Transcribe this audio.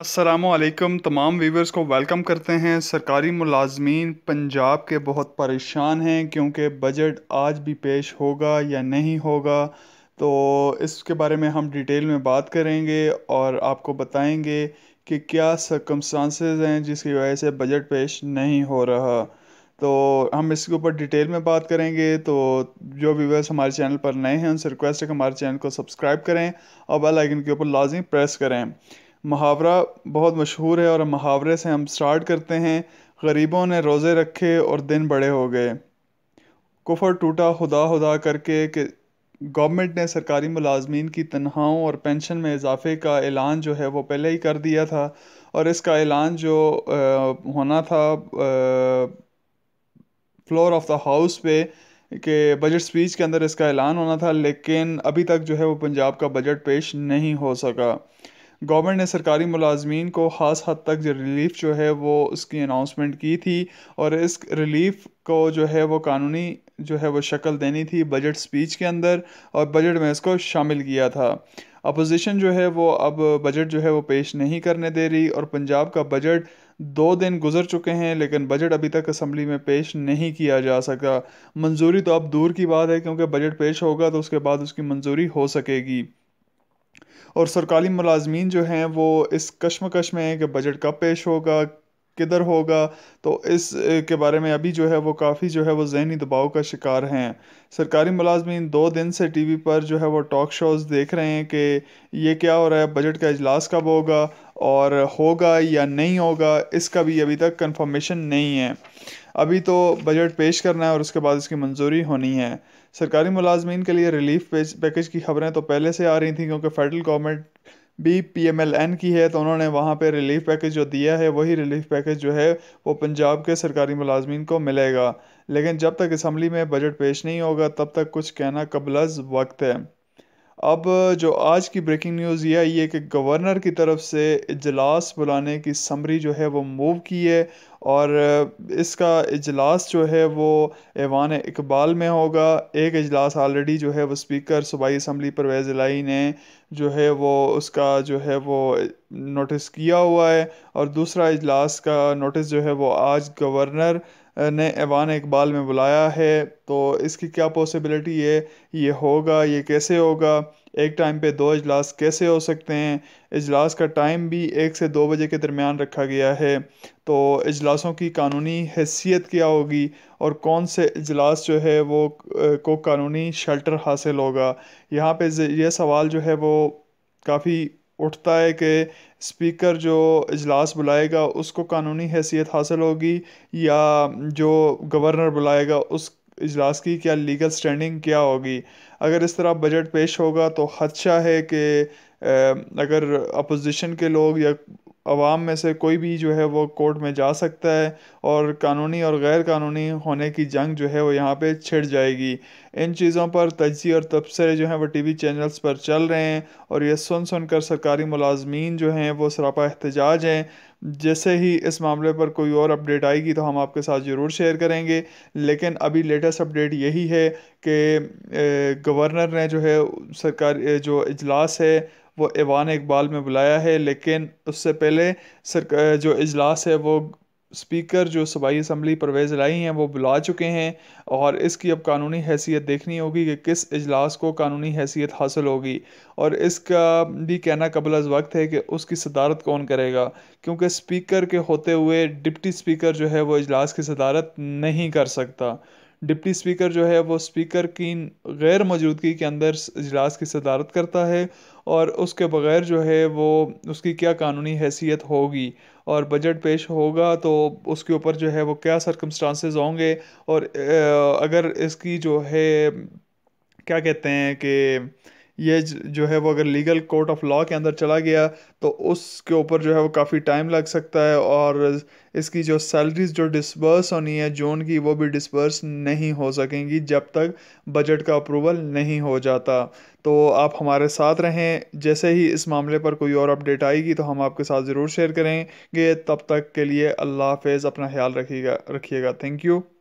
असलकम तमाम वीवर्स को वेलकम करते हैं सरकारी मुलाजमीन पंजाब के बहुत परेशान हैं क्योंकि बजट आज भी पेश होगा या नहीं होगा तो इसके बारे में हम डिटेल में बात करेंगे और आपको बताएंगे कि क्या सरकमस्टांसेस हैं जिसकी वजह से बजट पेश नहीं हो रहा तो हम इसके ऊपर डिटेल में बात करेंगे तो जो व्यूवर्स हमारे चैनल पर नए हैं उनसे रिक्वेस्ट है कि हमारे चैनल को सब्सक्राइब करें और बेल आइकन के ऊपर लाजमी प्रेस करें मुहावरा बहुत मशहूर है और मुहावरे से हम स्टार्ट करते हैं गरीबों ने रोज़े रखे और दिन बड़े हो गए कुफर टूटा खुदा खुदा करके कि गवर्नमेंट ने सरकारी मुलाजमीन की तनख्वाहों और पेंशन में इजाफे का ऐलान जो है वो पहले ही कर दिया था और इसका ऐलान जो आ, होना था आ, फ्लोर ऑफ द हाउस पे कि बजट स्पीच के अंदर इसका ऐलान होना था लेकिन अभी तक जो है वो पंजाब का बजट पेश नहीं हो सका गवर्नमेंट ने सरकारी मुलाजमीन को ख़ास हद तक जो रिलीफ जो है वो उसकी अनाउंसमेंट की थी और इस रिलीफ को जो है वो कानूनी जो है वो शक्ल देनी थी बजट स्पीच के अंदर और बजट में इसको शामिल किया था अपोजिशन जो है वो अब बजट जो है वो पेश नहीं करने दे रही और पंजाब का बजट दो दिन गुजर चुके हैं लेकिन बजट अभी तक असम्बली में पेश नहीं किया जा सका मंजूरी तो अब दूर की बात है क्योंकि बजट पेश होगा तो उसके बाद उसकी मंजूरी हो सकेगी और सरकारी मुलाजमीन जो हैं वो इस कश्मकश में हैं कि बजट कब पेश होगा किधर होगा तो इस के बारे में अभी जो है वो काफ़ी जो है वो जहनी दबाव का शिकार हैं सरकारी मुलाजमी दो दिन से टी वी पर जो है वो टॉक शोज़ देख रहे हैं कि ये क्या हो रहा है बजट का अजलास कब होगा और होगा या नहीं होगा इसका भी अभी तक कंफर्मेशन नहीं है अभी तो बजट पेश करना है और उसके बाद इसकी मंजूरी होनी है सरकारी मुलाजमीन के लिए रिलीफ पैकेज की खबरें तो पहले से आ रही थी क्योंकि फेडरल गवर्नमेंट भी पीएमएलएन की है तो उन्होंने वहाँ पे रिलीफ पैकेज जो दिया है वही रिलीफ पैकेज जो है वो पंजाब के सरकारी मुलाजमीन को मिलेगा लेकिन जब तक इसम्बली में बजट पेश नहीं होगा तब तक कुछ कहना कबलज वक्त है अब जो आज की ब्रेकिंग न्यूज़ यह आई है कि गवर्नर की तरफ से इजलास बुलाने की समरी जो है वो मूव की है और इसका इजलास जो है वो ऐवान इकबाल में होगा एक इजलास ऑलरेडी जो है वो स्पीकर सूबाई असम्बली परवेज़ लाई ने जो है वो उसका जो है वो नोटिस किया हुआ है और दूसरा इजलास का नोटिस जो है वो आज गवर्नर ने एवान इकबाल में बुलाया है तो इसकी क्या पॉसिबिलिटी है ये होगा ये कैसे होगा एक टाइम पे दो अजलास कैसे हो सकते हैं अजलास का टाइम भी एक से दो बजे के दरमियान रखा गया है तो अजलासों की कानूनी हैसियत क्या होगी और कौन से अजलास जो है वो को कानूनी शल्टर हासिल होगा यहाँ पे ये सवाल जो है वो काफ़ी उठता है कि स्पीकर जो इजलास बुलाएगा उसको कानूनी हैसियत हासिल होगी या जो गवर्नर बुलाएगा उस इजलास की क्या लीगल स्टैंडिंग क्या होगी अगर इस तरह बजट पेश होगा तो खदशा है कि अगर अपोजिशन के लोग या आवाम में से कोई भी जो है वो कोर्ट में जा सकता है और कानूनी और गैर कानूनी होने की जंग जो है वो यहाँ पे छिड़ जाएगी इन चीज़ों पर तजी और तबसरे जो हैं वो टी वी चैनल्स पर चल रहे हैं और ये सुन सुन कर सरकारी मुलाजमी जो हैं वो सरापा एहतजाज हैं जैसे ही इस मामले पर कोई और अपडेट आएगी तो हम आपके साथ ज़रूर शेयर करेंगे लेकिन अभी लेटेस्ट अपडेट यही है कि गवर्नर ने जो है सरकार जो इजलास है वो ऐवान इकबाल में बुलाया है लेकिन उससे पहले सर जो इजलास है वो स्पीकर जो सूबाई असम्बली परवेज़ लाई हैं वो बुला चुके हैं और इसकी अब कानूनी हैसियत देखनी होगी कि किस इजलास को कानूनी हैसियत हासिल होगी और इसका भी कहना कबल अज वक्त है कि उसकी सदारत कौन करेगा क्योंकि स्पीकर के होते हुए डिप्टी स्पीकर जो है वो इजलास की सदारत नहीं कर सकता डिप्टी स्पीकर जो है वो स्पीकर की गैर मौजूदगी के अंदर इजलास की सदारत करता है और उसके बगैर जो है वो उसकी क्या कानूनी हैसियत होगी और बजट पेश होगा तो उसके ऊपर जो है वो क्या सरकमस्टांसेस होंगे और अगर इसकी जो है क्या कहते हैं कि ये जो है वो अगर लीगल कोर्ट ऑफ लॉ के अंदर चला गया तो उसके ऊपर जो है वो काफ़ी टाइम लग सकता है और इसकी जो सैलरीज जो डिसबर्स होनी है जोन की वो भी डिसबर्स नहीं हो सकेंगी जब तक बजट का अप्रूवल नहीं हो जाता तो आप हमारे साथ रहें जैसे ही इस मामले पर कोई और अपडेट आएगी तो हम आपके साथ ज़रूर शेयर करेंगे तब तक के लिए अल्लाह हाफ़ अपना ख्याल रखिएगा रखिएगा थैंक यू